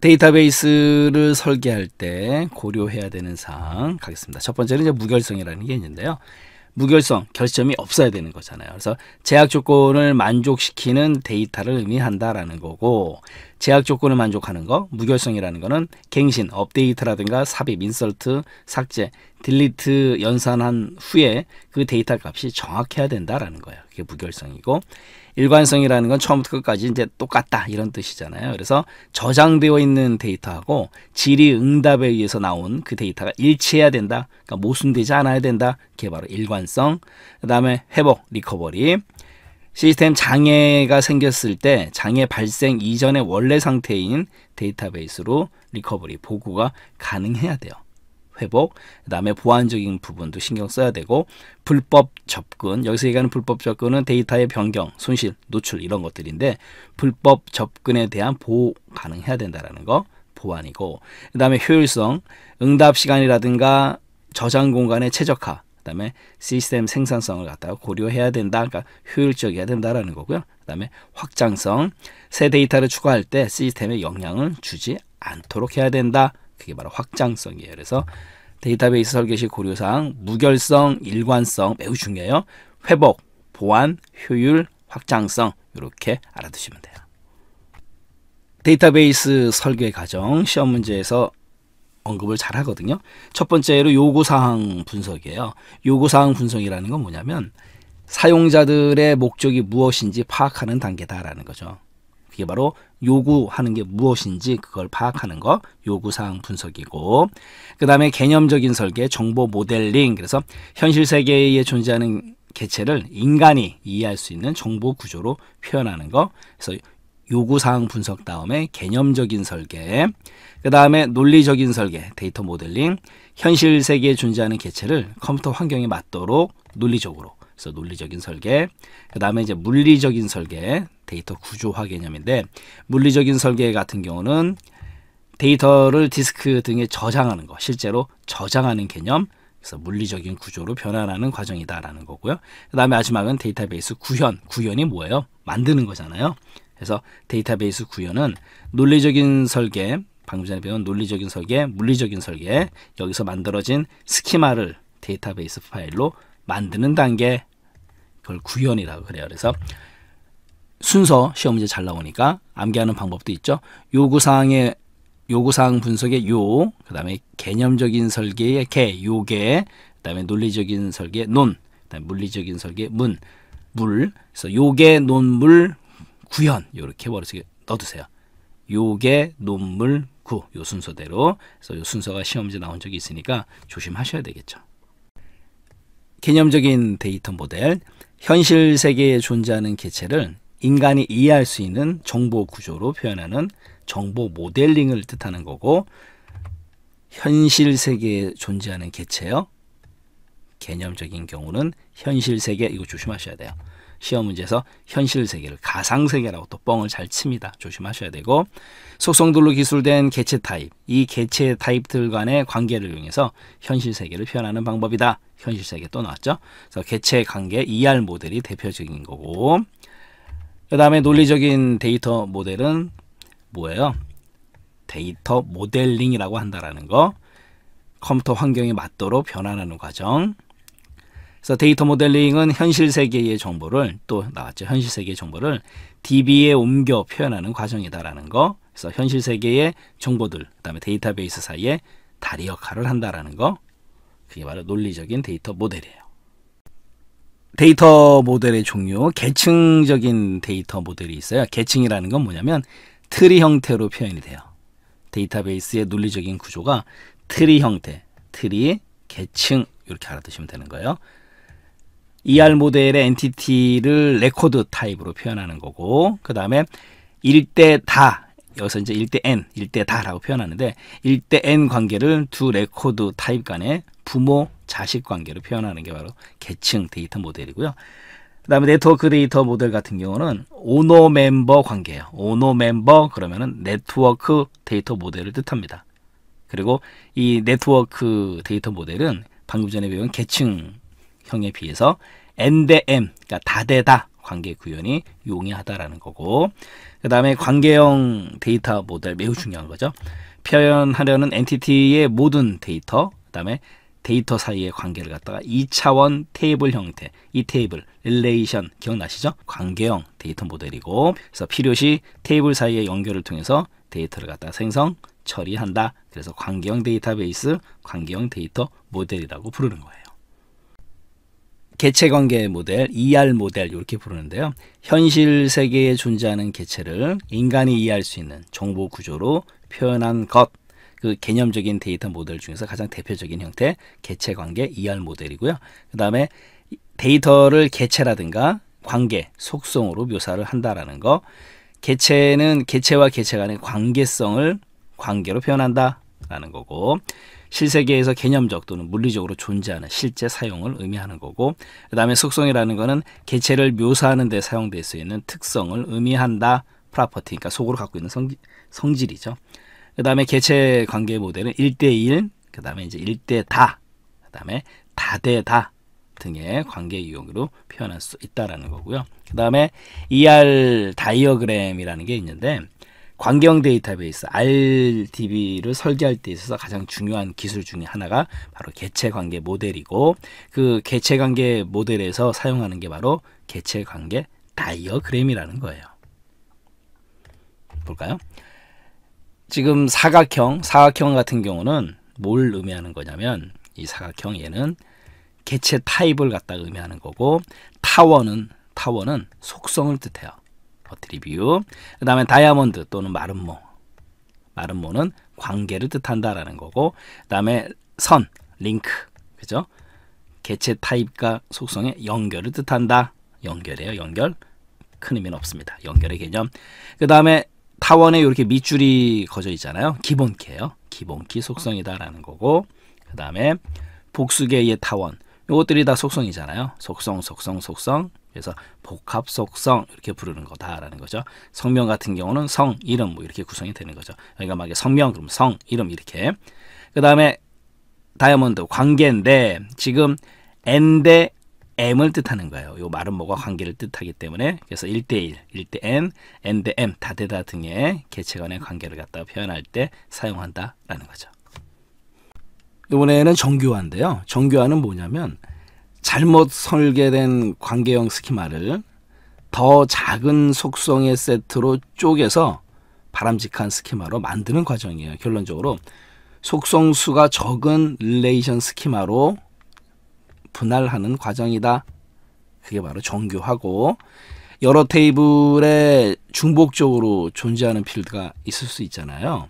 데이터베이스를 설계할 때 고려해야 되는 사항 가겠습니다. 첫 번째는 이제 무결성이라는 게 있는데요. 무결성, 결점이 없어야 되는 거잖아요. 그래서 제약 조건을 만족시키는 데이터를 의미한다라는 거고 제약 조건을 만족하는 거, 무결성이라는 거는 갱신, 업데이트라든가 삽입, 인설트, 삭제, 딜리트 연산한 후에 그 데이터 값이 정확해야 된다라는 거예요. 그게 무결성이고 일관성이라는 건 처음부터 끝까지 이제 똑같다 이런 뜻이잖아요. 그래서 저장되어 있는 데이터하고 질의 응답에 의해서 나온 그 데이터가 일치해야 된다. 그러니까 모순되지 않아야 된다. 그게 바로 일관성. 그다음에 회복, 리커버리. 시스템 장애가 생겼을 때 장애 발생 이전의 원래 상태인 데이터베이스로 리커버리 보고가 가능해야 돼요. 회복, 그다음에 보안적인 부분도 신경 써야 되고 불법 접근, 여기서 얘기하는 불법 접근은 데이터의 변경, 손실, 노출 이런 것들인데 불법 접근에 대한 보호 가능해야 된다라는 거 보안이고 그다음에 효율성, 응답 시간이라든가 저장 공간의 최적화 그다음에 시스템 생산성을 갖다가 고려해야 된다. 그러니까 효율적이어야 된다라는 거고요. 그다음에 확장성, 새 데이터를 추가할 때 시스템에 영향을 주지 않도록 해야 된다. 그게 바로 확장성이에요. 그래서 데이터베이스 설계시 고려사항, 무결성, 일관성 매우 중요해요. 회복, 보안, 효율, 확장성 이렇게 알아두시면 돼요. 데이터베이스 설계 과정 시험 문제에서 언급을 잘 하거든요. 첫 번째로 요구사항 분석이에요. 요구사항 분석이라는 건 뭐냐면 사용자들의 목적이 무엇인지 파악하는 단계다라는 거죠. 그게 바로 요구하는 게 무엇인지 그걸 파악하는 거 요구사항 분석이고 그 다음에 개념적인 설계, 정보 모델링 그래서 현실 세계에 존재하는 개체를 인간이 이해할 수 있는 정보 구조로 표현하는 거 그래서 요구사항 분석 다음에 개념적인 설계, 그 다음에 논리적인 설계, 데이터 모델링, 현실 세계에 존재하는 개체를 컴퓨터 환경에 맞도록 논리적으로, 그래서 논리적인 설계, 그 다음에 이제 물리적인 설계, 데이터 구조화 개념인데 물리적인 설계 같은 경우는 데이터를 디스크 등에 저장하는 거, 실제로 저장하는 개념, 그래서 물리적인 구조로 변환하는 과정이다라는 거고요. 그 다음에 마지막은 데이터베이스 구현, 구현이 뭐예요? 만드는 거잖아요. 그래서 데이터베이스 구현은 논리적인 설계, 방금 전에 배운 논리적인 설계, 물리적인 설계, 여기서 만들어진 스키마를 데이터베이스 파일로 만드는 단계, 그걸 구현이라고 그래요. 그래서 순서 시험 문제 잘 나오니까 암기하는 방법도 있죠. 요구사항의 요구사항 분석의 요, 그 다음에 개념적인 설계의 개, 요게, 그 다음에 논리적인 설계 논, 그다음에 물리적인 설계 문, 물. 그래서 요게 논물 구현 이렇게 머릿속에 넣어두세요. 요게 논물 구 요 순서대로 그래서 요 순서가 시험지 나온 적이 있으니까 조심하셔야 되겠죠. 개념적인 데이터 모델 현실 세계에 존재하는 개체를 인간이 이해할 수 있는 정보 구조로 표현하는 정보 모델링을 뜻하는 거고 현실 세계에 존재하는 개체요. 개념적인 경우는 현실 세계 이거 조심하셔야 돼요. 시험 문제에서 현실 세계를 가상 세계라고 또 뻥을 잘 칩니다. 조심하셔야 되고 속성들로 기술된 개체 타입, 이 개체 타입들 간의 관계를 이용해서 현실 세계를 표현하는 방법이다. 현실 세계 또 나왔죠. 그래서 개체 관계 ER 모델이 대표적인 거고 그 다음에 논리적인 데이터 모델은 뭐예요? 데이터 모델링이라고 한다라는 거 컴퓨터 환경에 맞도록 변환하는 과정 그래서 데이터 모델링은 현실 세계의 정보를 또 나왔죠. 현실 세계의 정보를 DB에 옮겨 표현하는 과정이다라는 거. 그래서 현실 세계의 정보들, 그다음에 데이터베이스 사이에 다리 역할을 한다라는 거. 그게 바로 논리적인 데이터 모델이에요. 데이터 모델의 종류, 계층적인 데이터 모델이 있어요. 계층이라는 건 뭐냐면 트리 형태로 표현이 돼요. 데이터베이스의 논리적인 구조가 트리 형태, 트리, 계층 이렇게 알아두시면 되는 거예요. ER 모델의 엔티티를 레코드 타입으로 표현하는 거고 그 다음에 1대 다 여기서 이제 1대 n, 1대 다라고 표현하는데 1대 n 관계를 두 레코드 타입 간의 부모, 자식 관계로 표현하는 게 바로 계층 데이터 모델이고요. 그 다음에 네트워크 데이터 모델 같은 경우는 오너 멤버 관계예요. 오너 멤버 그러면은 네트워크 데이터 모델을 뜻합니다. 그리고 이 네트워크 데이터 모델은 방금 전에 배운 계층 형에 비해서 엔데엠 그러니까 다 대 다 관계 구현이 용이하다라는 거고 그 다음에 관계형 데이터 모델 매우 중요한 거죠. 표현하려는 엔티티의 모든 데이터 그 다음에 데이터 사이의 관계를 갖다가 2차원 테이블 형태, 이 테이블, 릴레이션 기억나시죠? 관계형 데이터 모델이고 그래서 필요시 테이블 사이의 연결을 통해서 데이터를 갖다가 생성, 처리한다. 그래서 관계형 데이터베이스, 관계형 데이터 모델이라고 부르는 거예요. 개체관계 모델, ER 모델 이렇게 부르는데요. 현실 세계에 존재하는 개체를 인간이 이해할 수 있는 정보 구조로 표현한 것. 그 개념적인 데이터 모델 중에서 가장 대표적인 형태 개체관계 ER 모델이고요. 그 다음에 데이터를 개체라든가 관계, 속성으로 묘사를 한다라는 거. 개체는 개체와 개체 간의 관계성을 관계로 표현한다라는 거고 실세계에서 개념적 또는 물리적으로 존재하는 실제 사용을 의미하는 거고 그 다음에 속성이라는 거는 개체를 묘사하는 데 사용될 수 있는 특성을 의미한다. 프라퍼티 그러니까 속으로 갖고 있는 성, 성질이죠. 그 다음에 개체 관계 모델은 1대1, 그 다음에 이제 1대다, 그 다음에 다대다 등의 관계 유형으로 표현할 수 있다라는 거고요. 그 다음에 ER 다이어그램이라는 게 있는데 광경 데이터베이스 RDB를 설계할 때 있어서 가장 중요한 기술 중에 하나가 바로 개체 관계 모델이고 그 개체 관계 모델에서 사용하는 게 바로 개체 관계 다이어그램이라는 거예요. 볼까요? 지금 사각형, 사각형 같은 경우는 뭘 의미하는 거냐면 이 사각형 얘는 개체 타입을 갖다 의미하는 거고 타원은 타원은 속성을 뜻해요. 버트리뷰. 그 다음에 다이아몬드 또는 마름모. 마름모는 관계를 뜻한다라는 거고, 그 다음에 선, 링크. 그죠? 개체 타입과 속성의 연결을 뜻한다. 연결이에요, 연결. 큰 의미는 없습니다. 연결의 개념. 그 다음에 타원에 이렇게 밑줄이 거져 있잖아요. 기본키예요. 기본키 속성이다라는 거고 그 다음에 복수계의 타원 이것들이 다 속성이잖아요. 속성, 속성, 속성 그래서 복합 속성 이렇게 부르는 거다라는 거죠. 성명 같은 경우는 성, 이름 뭐 이렇게 구성이 되는 거죠. 여기가 만약에 성명 그럼 성, 이름 이렇게. 그 다음에 다이아몬드 관계인데 지금 n 대 m을 뜻하는 거예요. 요 말은 뭐가 관계를 뜻하기 때문에 그래서 1 대1, 1 대 n, n 대 m 다 대 다 등의 개체 간의 관계를 갖다 표현할 때 사용한다라는 거죠. 이번에는 정교화인데요. 정교화는 뭐냐면 잘못 설계된 관계형 스키마를 더 작은 속성의 세트로 쪼개서 바람직한 스키마로 만드는 과정이에요. 결론적으로 속성수가 적은 릴레이션 스키마로 분할하는 과정이다. 그게 바로 정교하고 여러 테이블에 중복적으로 존재하는 필드가 있을 수 있잖아요.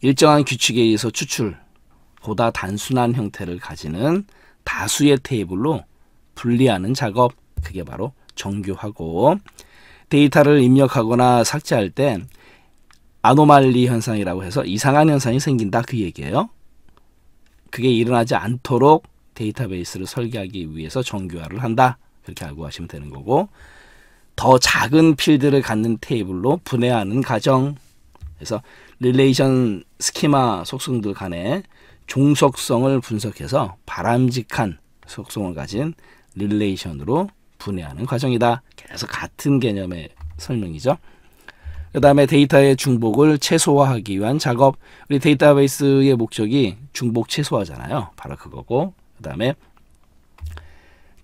일정한 규칙에 의해서 추출보다 단순한 형태를 가지는 다수의 테이블로 분리하는 작업 그게 바로 정규화고 데이터를 입력하거나 삭제할 때 아노말리 현상이라고 해서 이상한 현상이 생긴다 그 얘기예요. 그게 일어나지 않도록 데이터베이스를 설계하기 위해서 정규화를 한다. 그렇게 알고 하시면 되는 거고 더 작은 필드를 갖는 테이블로 분해하는 과정 그래서 릴레이션 스키마 속성들 간의 종속성을 분석해서 바람직한 속성을 가진 릴레이션으로 분해하는 과정이다. 계속 같은 개념의 설명이죠. 그 다음에 데이터의 중복을 최소화하기 위한 작업. 우리 데이터베이스의 목적이 중복 최소화잖아요. 바로 그거고. 그 다음에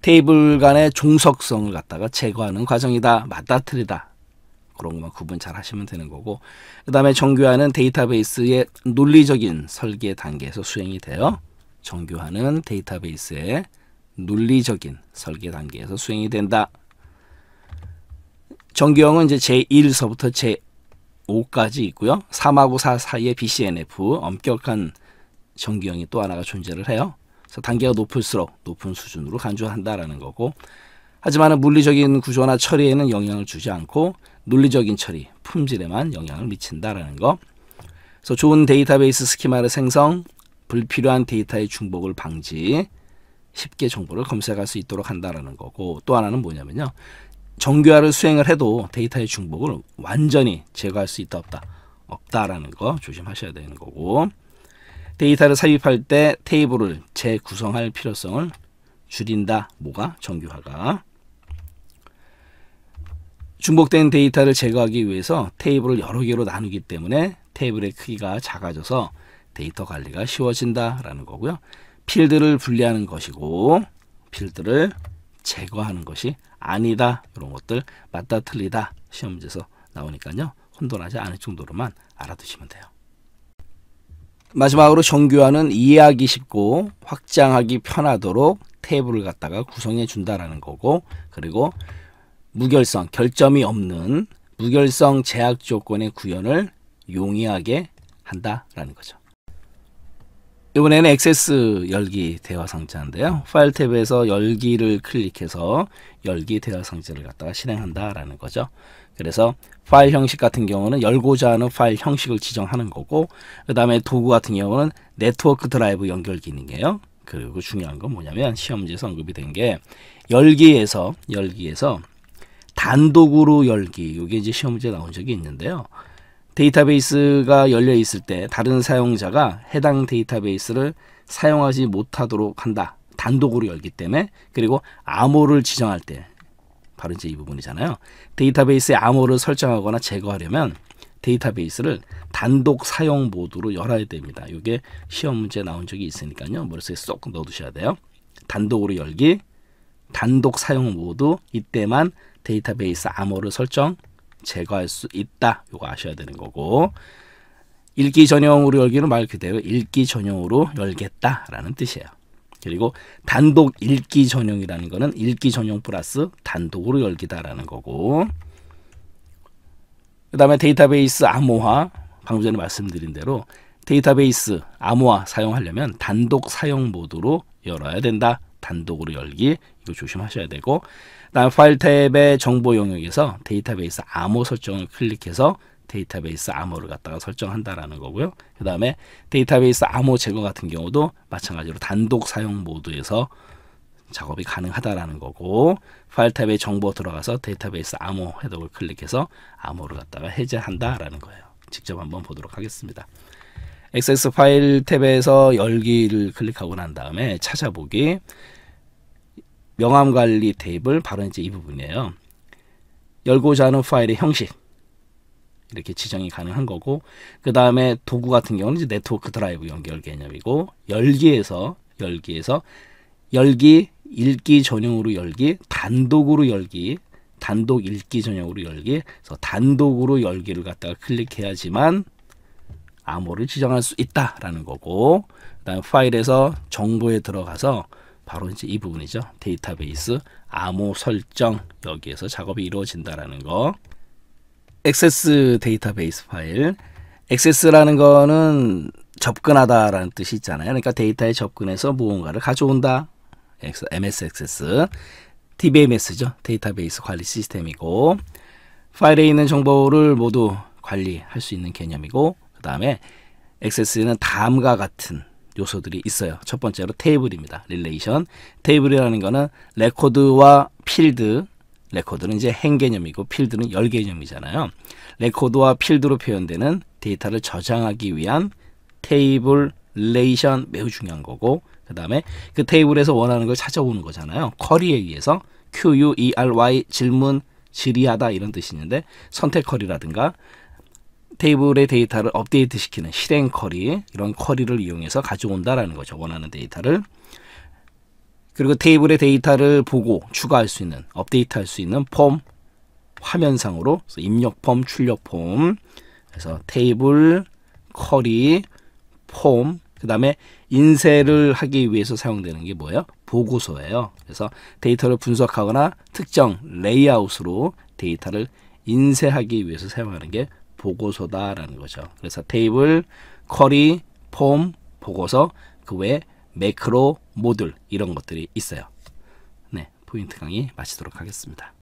테이블 간의 종속성을 갖다가 제거하는 과정이다. 맞다 틀리다. 그런 것만 구분 잘 하시면 되는 거고 그 다음에 정교화는 데이터베이스의 논리적인 설계 단계에서 수행이 돼요. 정교하는 데이터베이스의 논리적인 설계 단계에서 수행이 된다. 정규형은 이제 제1서부터 제5까지 있고요. 3하고 4 사이의 BCNF 엄격한 정규형이 또 하나가 존재를 해요. 그래서 단계가 높을수록 높은 수준으로 간주한다라는 거고 하지만 물리적인 구조나 처리에는 영향을 주지 않고 논리적인 처리, 품질에만 영향을 미친다라는 거. 그래서 좋은 데이터베이스 스키마를 생성, 불필요한 데이터의 중복을 방지 쉽게 정보를 검색할 수 있도록 한다라는 거고 또 하나는 뭐냐면요. 정규화를 수행을 해도 데이터의 중복을 완전히 제거할 수 있다 없다 없다라는 거 조심하셔야 되는 거고 데이터를 삽입할 때 테이블을 재구성할 필요성을 줄인다 뭐가 정규화가 중복된 데이터를 제거하기 위해서 테이블을 여러 개로 나누기 때문에 테이블의 크기가 작아져서 데이터 관리가 쉬워진다라는 거고요. 필드를 분리하는 것이고 필드를 제거하는 것이 아니다. 이런 것들 맞다 틀리다 시험 문제에서 나오니까요. 혼돈하지 않을 정도로만 알아두시면 돼요. 마지막으로 정규화는 이해하기 쉽고 확장하기 편하도록 테이블을 갖다가 구성해 준다라는 거고 그리고 무결성 결점이 없는 무결성 제약 조건의 구현을 용이하게 한다라는 거죠. 이번에는 액세스 열기 대화 상자인데요. 파일 탭에서 열기를 클릭해서 열기 대화 상자를 갖다가 실행한다라는 거죠. 그래서 파일 형식 같은 경우는 열고자 하는 파일 형식을 지정하는 거고 그 다음에 도구 같은 경우는 네트워크 드라이브 연결 기능이에요. 그리고 중요한 건 뭐냐면 시험지에서 언급이 된 게 열기에서 열기에서 단독으로 열기 이게 이제 시험지에 나온 적이 있는데요. 데이터베이스가 열려 있을 때 다른 사용자가 해당 데이터베이스를 사용하지 못하도록 한다. 단독으로 열기 때문에 그리고 암호를 지정할 때 바로 이제 이 부분이잖아요. 데이터베이스의 암호를 설정하거나 제거하려면 데이터베이스를 단독 사용 모드로 열어야 됩니다. 이게 시험 문제 나온 적이 있으니까요. 머릿속에 쏙 넣어두셔야 돼요. 단독으로 열기, 단독 사용 모드, 이때만 데이터베이스 암호를 설정, 제거할 수 있다. 이거 아셔야 되는 거고 읽기 전용으로 열기는 말 그대로 읽기 전용으로 열겠다라는 뜻이에요. 그리고 단독 읽기 전용이라는 거는 읽기 전용 플러스 단독으로 열기다라는 거고 그 다음에 데이터베이스 암호화 방금 전에 말씀드린 대로 데이터베이스 암호화 사용하려면 단독 사용 모드로 열어야 된다 단독으로 열기 이거 조심하셔야 되고 그 다음 파일 탭의 정보 영역에서 데이터베이스 암호 설정을 클릭해서 데이터베이스 암호를 갖다가 설정한다라는 거고요. 그 다음에 데이터베이스 암호 제거 같은 경우도 마찬가지로 단독 사용 모드에서 작업이 가능하다라는 거고 파일 탭의 정보 들어가서 데이터베이스 암호 해독을 클릭해서 암호를 갖다가 해제한다라는 거예요. 직접 한번 보도록 하겠습니다. 엑세스 파일 탭에서 열기를 클릭하고 난 다음에 찾아보기 명암 관리 테이블 바로 이제 이 부분이에요. 열고자 하는 파일의 형식 이렇게 지정이 가능한 거고 그 다음에 도구 같은 경우는 이제 네트워크 드라이브 연결 개념이고 열기에서 열기에서 열기 읽기 전용으로 열기 단독으로 열기 단독 읽기 전용으로 열기 그래서 단독으로 열기를 갖다가 클릭해야지만 암호를 지정할 수 있다라는 거고 그다음 파일에서 정보에 들어가서 바로 이제 이 부분이죠. 데이터베이스 암호 설정 여기에서 작업이 이루어진다라는 거. 액세스 데이터베이스 파일 액세스라는 거는 접근하다라는 뜻이 있잖아요. 그러니까 데이터에 접근해서 무언가를 가져온다. MS 액세스 DBMS죠. 데이터베이스 관리 시스템이고 파일에 있는 정보를 모두 관리할 수 있는 개념이고 그다음에 액세스에는 다음과 같은 요소들이 있어요. 첫 번째로 테이블입니다. 릴레이션 테이블이라는 거는 레코드와 필드 레코드는 이제 행 개념이고 필드는 열 개념이잖아요. 레코드와 필드로 표현되는 데이터를 저장하기 위한 테이블 릴레이션 매우 중요한 거고 그 다음에 그 테이블에서 원하는 걸찾아오는 거잖아요. 쿼리에 의해서 QUERY 질문 질의하다 이런 뜻이 있는데 선택 쿼리라든가 테이블의 데이터를 업데이트시키는 실행 쿼리 이런 쿼리를 이용해서 가져온다라는 거죠. 원하는 데이터를 그리고 테이블의 데이터를 보고 추가할 수 있는 업데이트할 수 있는 폼 화면상으로 입력 폼, 출력 폼 그래서 테이블, 쿼리, 폼 그 다음에 인쇄를 하기 위해서 사용되는 게 뭐예요? 보고서예요. 그래서 데이터를 분석하거나 특정 레이아웃으로 데이터를 인쇄하기 위해서 사용하는 게 보고서다라는 거죠. 그래서 테이블, 쿼리, 폼, 보고서, 그 외에 매크로, 모듈 이런 것들이 있어요. 네, 포인트 강의 마치도록 하겠습니다.